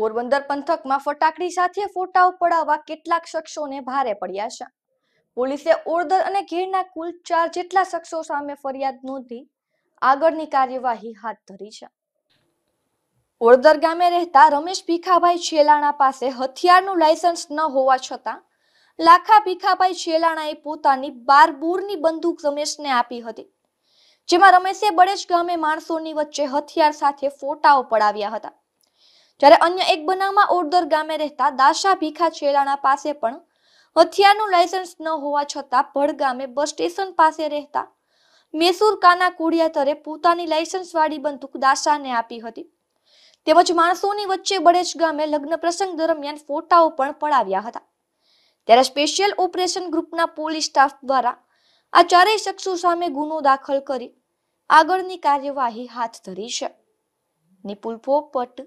પોરબંદર પંથકમાં ફટાકડી સાથે ફોટાઓ પડાવવા કેટલાક શખ્સોને ભારે પડ્યા છે પોલીસે ઓરદર અને ઘેરના કુલ ચાર જેટલા શખ્સો સામે ફરિયાદ નોંધી આગળની કાર્યવાહી હાથ ધરી છે ઓરદર ગામે રહેતા રમેશ ભીખાભાઈ છેલાણા પાસે હથિયારનું લાયસન્સ ન હોવા છતાં લાખા ભીખાભાઈ છેલાણાએ પોતાની બાર બોરની બંદૂક રમેશને આપી હતી જેમાં રમેશે બળેશ ગામે માણસોની વચ્ચે હથિયાર સાથે ફોટાઓ પડાવ્યા હતા જ્યારે અન્ય એક બનાવમાં ઓરદર ગામે રહેતા દાશા ભીખા છેલાણા પાસે પણ હથિયારનું લાયસન્સ ન હોવા છતાં ભડગામે બસ સ્ટેશન પાસે રહેતા મેસુર કાના કુડિયાતરે પોતાની લાયસન્સવાળી બંદૂક દાશાને આપી હતી તેમજ માણસોની વચ્ચે બળેજ ગામે લગ્ન પ્રસંગ દરમિયાન ફોટાઓ પણ પડાવ્યા હતા ત્યારે સ્પેશિયલ ઓપરેશન ગ્રુપના પોલીસ સ્ટાફ દ્વારા આ ચારેય શખ્સો સામે ગુનો દાખલ કરી આગળની કાર્યવાહી હાથ ધરી છે નિપુલ પોપટ